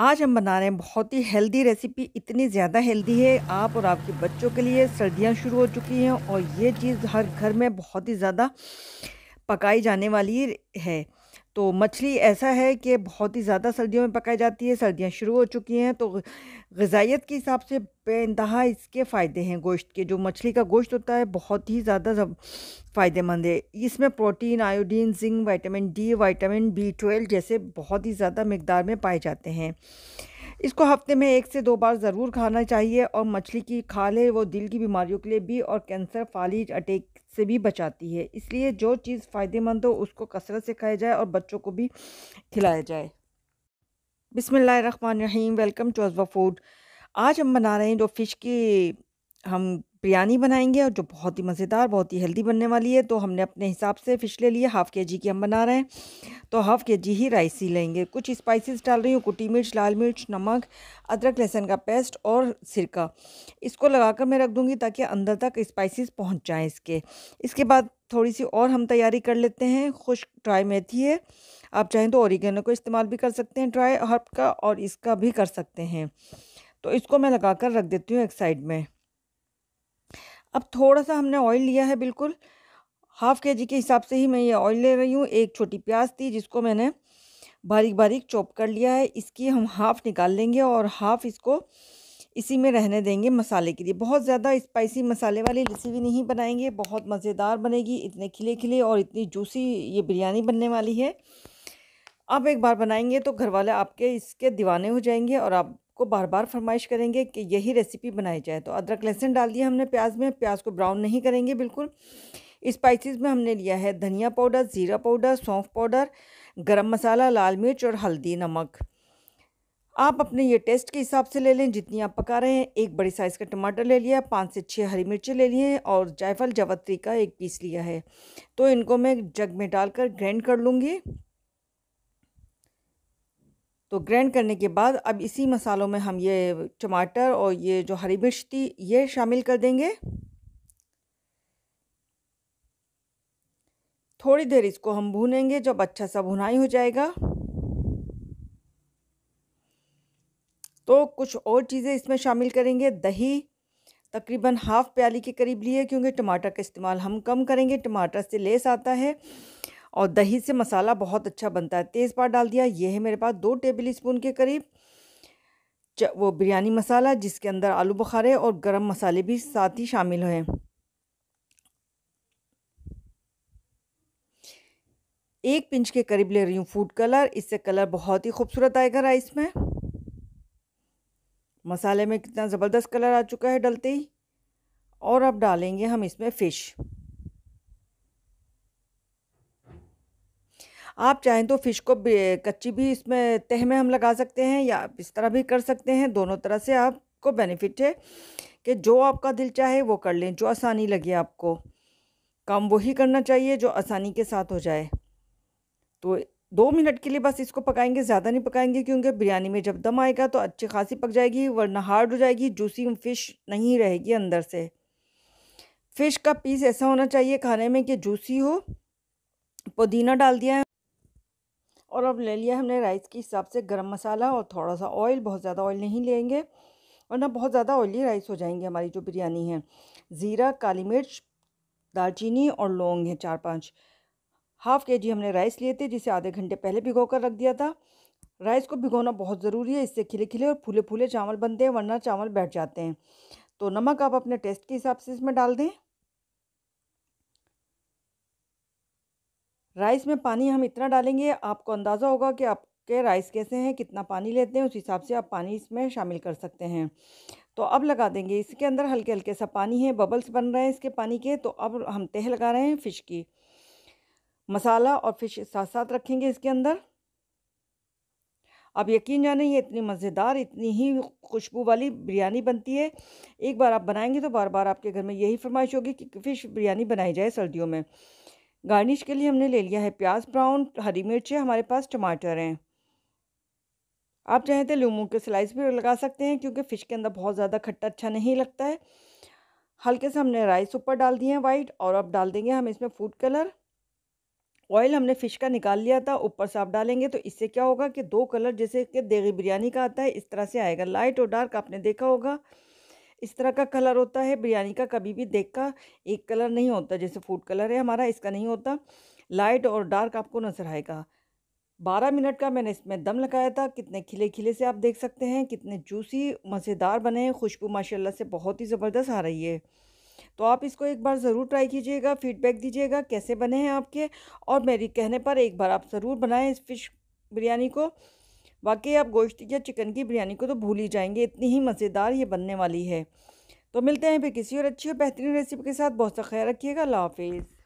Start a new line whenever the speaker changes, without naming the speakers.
आज हम बना रहे हैं बहुत ही हेल्दी रेसिपी इतनी ज़्यादा हेल्दी है आप और आपके बच्चों के लिए सर्दियां शुरू हो चुकी हैं और ये चीज़ हर घर में बहुत ही ज़्यादा पकाई जाने वाली है तो मछली ऐसा है कि बहुत ही ज़्यादा सर्दियों में पकाई जाती है सर्दियाँ शुरू हो चुकी हैं तो गजाइत के हिसाब से बेानतहा इसके फ़ायदे हैं गोश्त के जो मछली का गोश्त होता है बहुत ही ज़्यादा फ़ायदेमंद है इसमें protein iodine zinc vitamin D vitamin B twelve जैसे बहुत ही ज़्यादा मकदार में पाए जाते हैं इसको हफ्ते में एक से दो बार ज़रूर खाना चाहिए और मछली की खाल है वो दिल की बीमारियों के लिए भी और कैंसर फालिज अटैक से भी बचाती है इसलिए जो चीज़ फ़ायदेमंद हो उसको कसरत से खाया जाए और बच्चों को भी खिलाया जाए Rahim welcome to Ajwa food आज हम बना रहे हैं जो फ़िश की हम बिरयानी बनाएंगे और जो बहुत ही मज़ेदार बहुत ही हेल्दी बनने वाली है तो हमने अपने हिसाब से फिश ले लिए हाफ़ के जी की हम बना रहे हैं तो हाफ़ के जी ही राइस ही लेंगे कुछ स्पाइसेस डाल रही हूँ कुटी मिर्च लाल मिर्च नमक अदरक लहसुन का पेस्ट और सिरका इसको लगाकर मैं रख दूँगी ताकि अंदर तक स्पाइसिस पहुँच जाएँ इसके इसके बाद थोड़ी सी और हम तैयारी कर लेते हैं खुश ड्राई मेथी है आप चाहें तो औरिगेनो को इस्तेमाल भी कर सकते हैं ड्राई हर्ब का और इसका भी कर सकते हैं तो इसको मैं लगा कर रख देती हूँ एक साइड में अब थोड़ा सा हमने ऑयल लिया है बिल्कुल हाफ़ के जी के हिसाब से ही मैं ये ऑयल ले रही हूँ एक छोटी प्याज थी जिसको मैंने बारीक बारीक चॉप कर लिया है इसकी हम हाफ़ निकाल लेंगे और हाफ़ इसको इसी में रहने देंगे मसाले के लिए बहुत ज़्यादा स्पाइसी मसाले वाली लस्सी भी नहीं बनाएंगे बहुत मज़ेदार बनेगी इतने खिले खिले और इतनी जूसी ये बिरयानी बनने वाली है आप एक बार बनाएंगे तो घर वाले आपके इसके दीवाने हो जाएंगे और आप को बार बार फरमाइश करेंगे कि यही रेसिपी बनाई जाए तो अदरक लहसुन डाल दिया हमने प्याज में प्याज को ब्राउन नहीं करेंगे बिल्कुल स्पाइसिस में हमने लिया है धनिया पाउडर ज़ीरा पाउडर सौंफ पाउडर गरम मसाला लाल मिर्च और हल्दी नमक आप अपने ये टेस्ट के हिसाब से ले लें जितनी आप पका रहे हैं एक बड़ी साइज़ का टमाटर ले लिया पाँच से छः हरी मिर्ची ले लिए और जायफल जवत्री का एक पीस लिया है तो इनको मैं जग में डालकर ग्राइंड कर लूँगी तो ग्रैंड करने के बाद अब इसी मसालों में हम ये टमाटर और ये जो हरी मिर्च थी ये शामिल कर देंगे थोड़ी देर इसको हम भूनेंगे जब अच्छा सा भुनाई हो जाएगा तो कुछ और चीज़ें इसमें शामिल करेंगे दही तकरीबन हाफ़ प्याली के करीब लिए क्योंकि टमाटर का इस्तेमाल हम कम करेंगे टमाटर से लेस आता है और दही से मसाला बहुत अच्छा बनता है तेज पार डाल दिया ये है मेरे पास दो टेबल स्पून के करीब वो बिरयानी मसाला जिसके अंदर आलू बुखारे और गरम मसाले भी साथ ही शामिल हैं एक पिंच के करीब ले रही हूँ फूड कलर इससे कलर बहुत ही खूबसूरत आएगा राइस में मसाले में कितना ज़बरदस्त कलर आ चुका है डलते ही और अब डालेंगे हम इसमें फ़िश आप चाहें तो फ़िश को कच्ची भी इसमें तह में हम लगा सकते हैं या आप इस तरह भी कर सकते हैं दोनों तरह से आपको बेनिफिट है कि जो आपका दिल चाहे वो कर लें जो आसानी लगे आपको काम वही करना चाहिए जो आसानी के साथ हो जाए तो दो मिनट के लिए बस इसको पकाएंगे ज़्यादा नहीं पकाएंगे क्योंकि बिरयानी में जब दम आएगा तो अच्छी खासी पक जाएगी वरना हार्ड हो जाएगी जूसी फ़िश नहीं रहेगी अंदर से फ़िश का पीस ऐसा होना चाहिए खाने में कि जूसी हो पुदीना डाल दिया है और अब ले लिया हमने राइस के हिसाब से गरम मसाला और थोड़ा सा ऑयल बहुत ज़्यादा ऑयल नहीं लेंगे वरना बहुत ज़्यादा ऑयली राइस हो जाएंगे हमारी जो बिरयानी है ज़ीरा काली मिर्च दालचीनी और लौंग है चार पाँच हाफ़ के जी हमने राइस लिए थे जिसे आधे घंटे पहले भिगो कर रख दिया था राइस को भिगोना बहुत ज़रूरी है इससे खिले खिले और फूले फूले चावल बनते हैं वरना चावल बैठ जाते हैं तो नमक आप अपने टेस्ट के हिसाब से इसमें डाल दें राइस में पानी हम इतना डालेंगे आपको अंदाज़ा होगा कि आपके राइस कैसे हैं कितना पानी लेते हैं उस हिसाब से आप पानी इसमें शामिल कर सकते हैं तो अब लगा देंगे इसके अंदर हल्के हल्के सा पानी है बबल्स बन रहे हैं इसके पानी के तो अब हम तह लगा रहे हैं फ़िश की मसाला और फिश साथ साथ रखेंगे इसके अंदर अब यकीन जाने ये इतनी मज़ेदार इतनी ही खुशबू वाली बिरयानी बनती है एक बार आप बनाएंगे तो बार बार आपके घर में यही फरमाइश होगी कि फ़िश बिरयानी बनाई जाए सर्दियों में गार्निश के लिए हमने ले लिया है प्याज ब्राउन हरी मिर्चें हमारे पास टमाटर हैं आप चाहें तो लीमू के स्लाइस भी लगा सकते हैं क्योंकि फ़िश के अंदर बहुत ज़्यादा खट्टा अच्छा नहीं लगता है हल्के से हमने राइस ऊपर डाल दिए हैं वाइट और अब डाल देंगे हम इसमें फूड कलर ऑयल हमने फ़िश का निकाल लिया था ऊपर से आप डालेंगे तो इससे क्या होगा कि दो कलर जैसे कि देगी बिरयानी का आता है इस तरह से आएगा लाइट और डार्क आपने देखा होगा इस तरह का कलर होता है बिरयानी का कभी भी देख का एक कलर नहीं होता जैसे फूड कलर है हमारा इसका नहीं होता लाइट और डार्क आपको नजर आएगा बारह मिनट का मैंने इसमें दम लगाया था कितने खिले खिले से आप देख सकते हैं कितने जूसी मज़ेदार बने हैं खुशबू माशाल्लाह से बहुत ही ज़बरदस्त आ रही है तो आप इसको एक बार ज़रूर ट्राई कीजिएगा फीडबैक दीजिएगा कैसे बने हैं आपके और मेरी कहने पर एक बार आप ज़रूर बनाएं इस फिश बिरयानी को वाकई आप गोश्त या चिकन की बिरयानी को तो भूल ही जाएंगे इतनी ही मज़ेदार ये बनने वाली है तो मिलते हैं फिर किसी और अच्छी और बेहतरीन रेसिपी के साथ बहुत सा ख्याल रखिएगा लाफिज़ हाफिज़